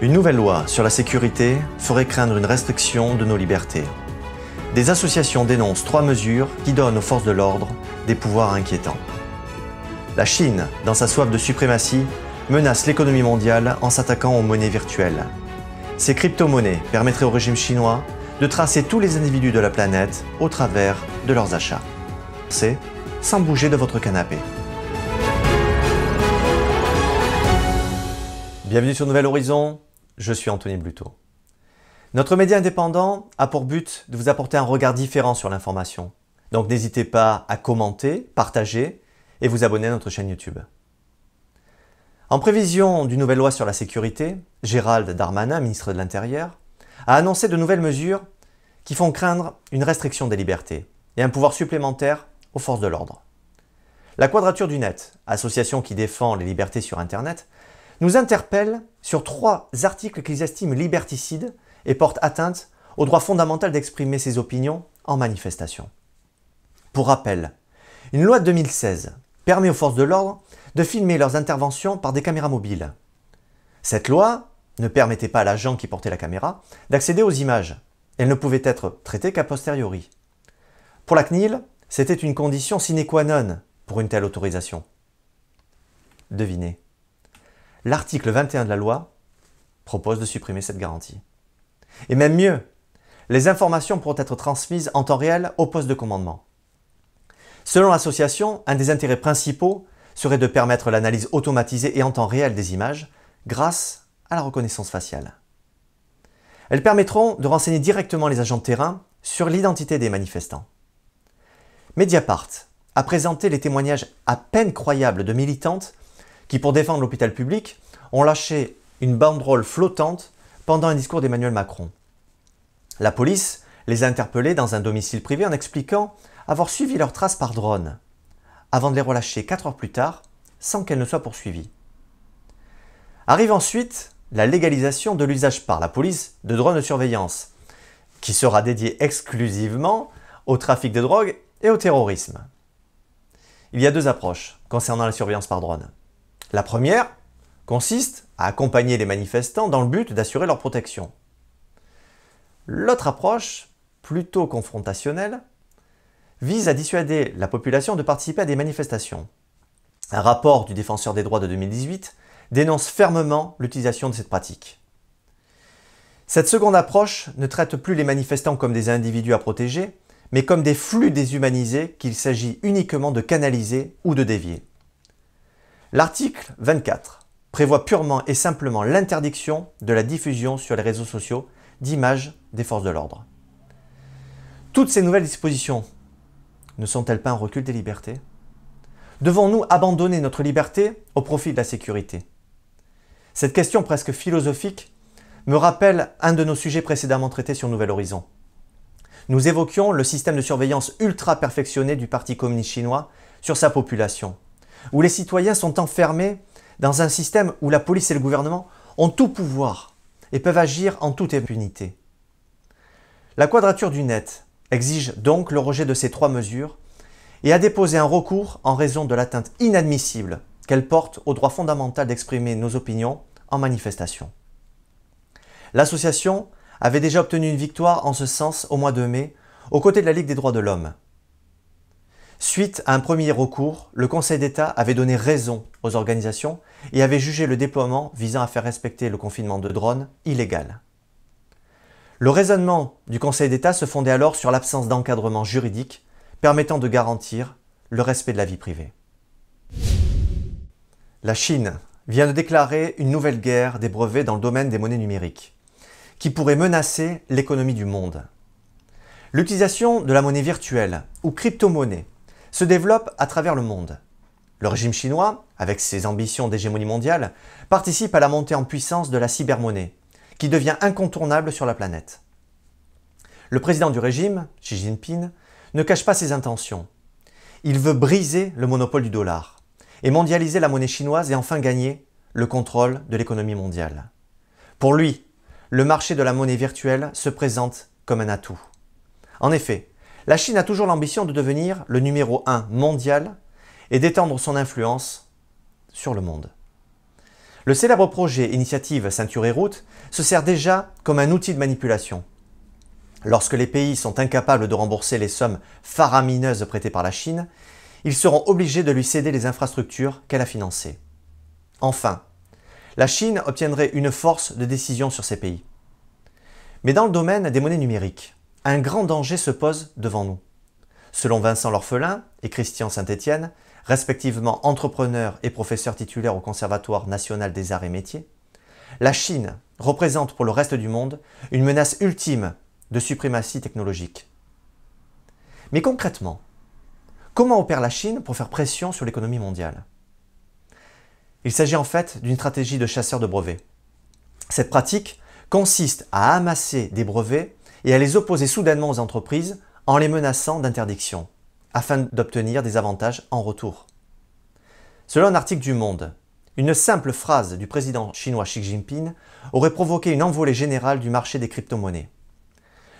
Une nouvelle loi sur la sécurité ferait craindre une restriction de nos libertés. Des associations dénoncent trois mesures qui donnent aux forces de l'ordre des pouvoirs inquiétants. La Chine, dans sa soif de suprématie, menace l'économie mondiale en s'attaquant aux monnaies virtuelles. Ces crypto-monnaies permettraient au régime chinois de tracer tous les individus de la planète au travers de leurs achats. C'est sans bouger de votre canapé. Bienvenue sur Nouvel Horizon, je suis Anthony Bluto. Notre média indépendant a pour but de vous apporter un regard différent sur l'information. Donc n'hésitez pas à commenter, partager et vous abonner à notre chaîne YouTube. En prévision d'une nouvelle loi sur la sécurité, Gérald Darmanin, ministre de l'Intérieur, a annoncé de nouvelles mesures qui font craindre une restriction des libertés et un pouvoir supplémentaire aux forces de l'ordre. La Quadrature du Net, association qui défend les libertés sur Internet, nous interpelle sur trois articles qu'ils estiment liberticides et portent atteinte au droit fondamental d'exprimer ses opinions en manifestation. Pour rappel, une loi de 2016 permet aux forces de l'ordre de filmer leurs interventions par des caméras mobiles. Cette loi ne permettait pas à l'agent qui portait la caméra d'accéder aux images. Elles ne pouvaient être traitées qu'a posteriori. Pour la CNIL, c'était une condition sine qua non pour une telle autorisation. Devinez l'article 21 de la loi propose de supprimer cette garantie. Et même mieux, les informations pourront être transmises en temps réel au poste de commandement. Selon l'association, un des intérêts principaux serait de permettre l'analyse automatisée et en temps réel des images grâce à la reconnaissance faciale. Elles permettront de renseigner directement les agents de terrain sur l'identité des manifestants. Mediapart a présenté les témoignages à peine croyables de militantes qui, pour défendre l'hôpital public, ont lâché une banderole flottante pendant un discours d'Emmanuel Macron. La police les a interpellés dans un domicile privé en expliquant avoir suivi leurs traces par drone, avant de les relâcher 4 heures plus tard, sans qu'elles ne soient poursuivies. Arrive ensuite la légalisation de l'usage par la police de drones de surveillance, qui sera dédiée exclusivement au trafic de drogue et au terrorisme. Il y a deux approches concernant la surveillance par drone. La première consiste à accompagner les manifestants dans le but d'assurer leur protection. L'autre approche, plutôt confrontationnelle, vise à dissuader la population de participer à des manifestations. Un rapport du défenseur des droits de 2018 dénonce fermement l'utilisation de cette pratique. Cette seconde approche ne traite plus les manifestants comme des individus à protéger, mais comme des flux déshumanisés qu'il s'agit uniquement de canaliser ou de dévier. L'article 24 prévoit purement et simplement l'interdiction de la diffusion sur les réseaux sociaux d'images des forces de l'ordre. Toutes ces nouvelles dispositions ne sont-elles pas un recul des libertés Devons-nous abandonner notre liberté au profit de la sécurité Cette question presque philosophique me rappelle un de nos sujets précédemment traités sur Nouvel Horizon. Nous évoquions le système de surveillance ultra perfectionné du Parti communiste chinois sur sa population, où les citoyens sont enfermés dans un système où la police et le gouvernement ont tout pouvoir et peuvent agir en toute impunité. La quadrature du net exige donc le rejet de ces trois mesures et a déposé un recours en raison de l'atteinte inadmissible qu'elle porte au droit fondamental d'exprimer nos opinions en manifestation. L'association avait déjà obtenu une victoire en ce sens au mois de mai aux côtés de la Ligue des droits de l'homme. Suite à un premier recours, le Conseil d'État avait donné raison aux organisations et avait jugé le déploiement visant à faire respecter le confinement de drones illégal. Le raisonnement du Conseil d'État se fondait alors sur l'absence d'encadrement juridique permettant de garantir le respect de la vie privée. La Chine vient de déclarer une nouvelle guerre des brevets dans le domaine des monnaies numériques, qui pourrait menacer l'économie du monde. L'utilisation de la monnaie virtuelle ou crypto-monnaie se développe à travers le monde. Le régime chinois, avec ses ambitions d'hégémonie mondiale, participe à la montée en puissance de la cybermonnaie, qui devient incontournable sur la planète. Le président du régime, Xi Jinping, ne cache pas ses intentions. Il veut briser le monopole du dollar et mondialiser la monnaie chinoise et enfin gagner le contrôle de l'économie mondiale. Pour lui, le marché de la monnaie virtuelle se présente comme un atout. En effet, la Chine a toujours l'ambition de devenir le numéro 1 mondial et d'étendre son influence sur le monde. Le célèbre projet Initiative Ceinture et Route se sert déjà comme un outil de manipulation. Lorsque les pays sont incapables de rembourser les sommes faramineuses prêtées par la Chine, ils seront obligés de lui céder les infrastructures qu'elle a financées. Enfin, la Chine obtiendrait une force de décision sur ces pays. Mais dans le domaine des monnaies numériques, un grand danger se pose devant nous. Selon Vincent L'Orphelin et Christian Saint-Étienne, respectivement entrepreneurs et professeurs titulaire au Conservatoire national des arts et métiers, la Chine représente pour le reste du monde une menace ultime de suprématie technologique. Mais concrètement, comment opère la Chine pour faire pression sur l'économie mondiale Il s'agit en fait d'une stratégie de chasseur de brevets. Cette pratique consiste à amasser des brevets et à les opposer soudainement aux entreprises en les menaçant d'interdiction, afin d'obtenir des avantages en retour. Selon un article du Monde, une simple phrase du président chinois Xi Jinping aurait provoqué une envolée générale du marché des crypto-monnaies.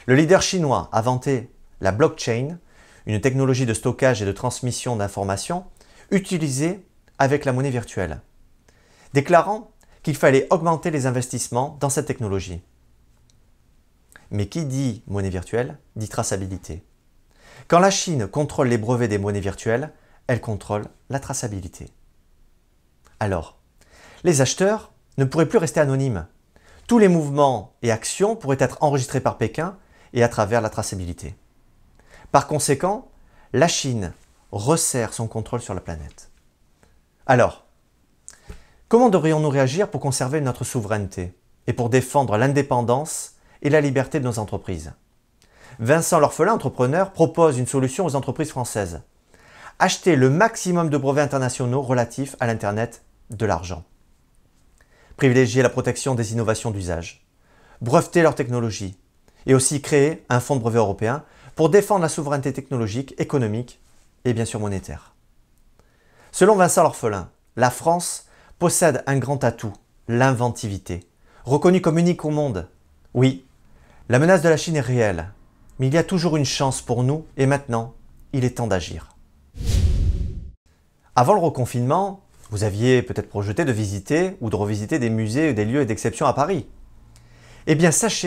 Le leader chinois a vanté la blockchain, une technologie de stockage et de transmission d'informations utilisée avec la monnaie virtuelle, déclarant qu'il fallait augmenter les investissements dans cette technologie. Mais qui dit monnaie virtuelle dit traçabilité. Quand la Chine contrôle les brevets des monnaies virtuelles, elle contrôle la traçabilité. Alors, les acheteurs ne pourraient plus rester anonymes. Tous les mouvements et actions pourraient être enregistrés par Pékin et à travers la traçabilité. Par conséquent, la Chine resserre son contrôle sur la planète. Alors, comment devrions-nous réagir pour conserver notre souveraineté et pour défendre l'indépendance et la liberté de nos entreprises. Vincent L'Orphelin, entrepreneur, propose une solution aux entreprises françaises. Acheter le maximum de brevets internationaux relatifs à l'Internet de l'argent. Privilégier la protection des innovations d'usage. Breveter leurs technologies. Et aussi créer un fonds de brevets européen pour défendre la souveraineté technologique, économique et bien sûr monétaire. Selon Vincent L'Orphelin, la France possède un grand atout, l'inventivité, reconnue comme unique au monde. Oui, la menace de la Chine est réelle, mais il y a toujours une chance pour nous, et maintenant, il est temps d'agir. Avant le reconfinement, vous aviez peut-être projeté de visiter ou de revisiter des musées ou des lieux d'exception à Paris. Eh bien, sachez